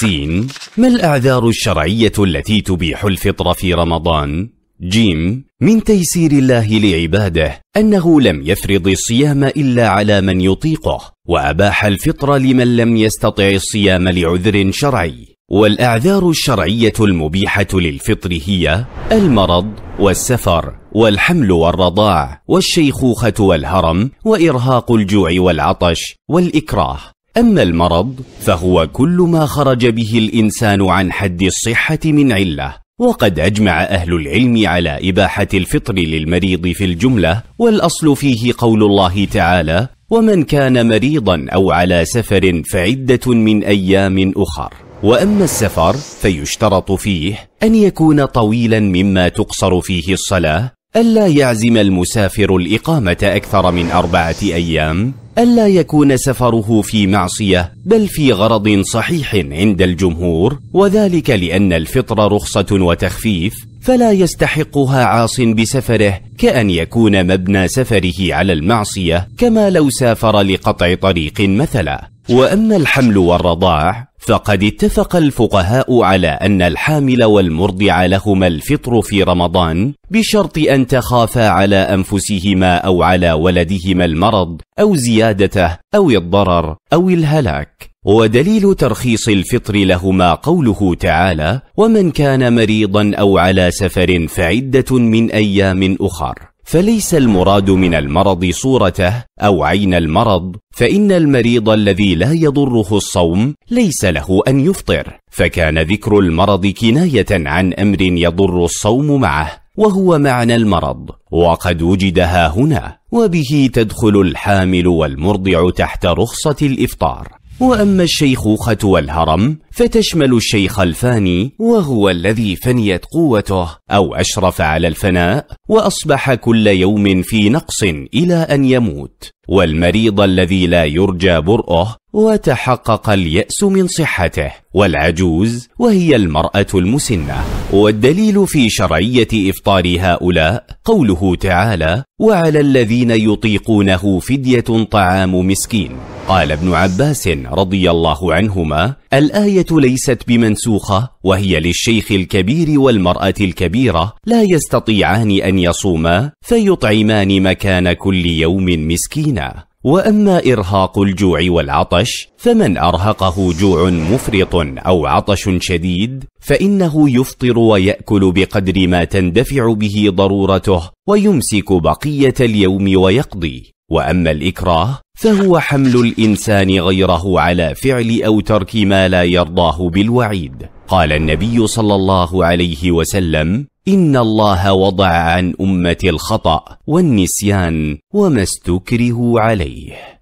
سين ما الأعذار الشرعية التي تبيح الفطر في رمضان؟ جيم من تيسير الله لعباده أنه لم يفرض الصيام إلا على من يطيقه وأباح الفطر لمن لم يستطع الصيام لعذر شرعي والأعذار الشرعية المبيحة للفطر هي المرض والسفر والحمل والرضاع والشيخوخة والهرم وإرهاق الجوع والعطش والإكراه أما المرض فهو كل ما خرج به الإنسان عن حد الصحة من علة وقد أجمع أهل العلم على إباحة الفطر للمريض في الجملة والأصل فيه قول الله تعالى ومن كان مريضا أو على سفر فعدة من أيام أخر وأما السفر فيشترط فيه أن يكون طويلا مما تقصر فيه الصلاة ألا يعزم المسافر الإقامة أكثر من أربعة أيام ألا يكون سفره في معصية بل في غرض صحيح عند الجمهور وذلك لأن الفطر رخصة وتخفيف فلا يستحقها عاص بسفره كأن يكون مبنى سفره على المعصية كما لو سافر لقطع طريق مثلا واما الحمل والرضاع فقد اتفق الفقهاء على ان الحامل والمرضع لهما الفطر في رمضان بشرط ان تخافا على انفسهما او على ولدهما المرض او زيادته او الضرر او الهلاك ودليل ترخيص الفطر لهما قوله تعالى ومن كان مريضا او على سفر فعده من ايام اخر فليس المراد من المرض صورته او عين المرض فان المريض الذي لا يضره الصوم ليس له ان يفطر فكان ذكر المرض كنايه عن امر يضر الصوم معه وهو معنى المرض وقد وجد ها هنا وبه تدخل الحامل والمرضع تحت رخصه الافطار وأما الشيخوخة والهرم فتشمل الشيخ الفاني وهو الذي فنيت قوته أو أشرف على الفناء وأصبح كل يوم في نقص إلى أن يموت والمريض الذي لا يرجى برؤه وتحقق اليأس من صحته والعجوز وهي المرأة المسنة والدليل في شرعية إفطار هؤلاء قوله تعالى وعلى الذين يطيقونه فدية طعام مسكين قال ابن عباس رضي الله عنهما الآية ليست بمنسوخة وهي للشيخ الكبير والمرأة الكبيرة لا يستطيعان أن يصوما فيطعمان مكان كل يوم مسكينا واما ارهاق الجوع والعطش فمن ارهقه جوع مفرط او عطش شديد فانه يفطر وياكل بقدر ما تندفع به ضرورته ويمسك بقيه اليوم ويقضي واما الاكراه فهو حمل الانسان غيره على فعل او ترك ما لا يرضاه بالوعيد قال النبي صلى الله عليه وسلم ان الله وضع عن امه الخطا والنسيان وما استكرهوا عليه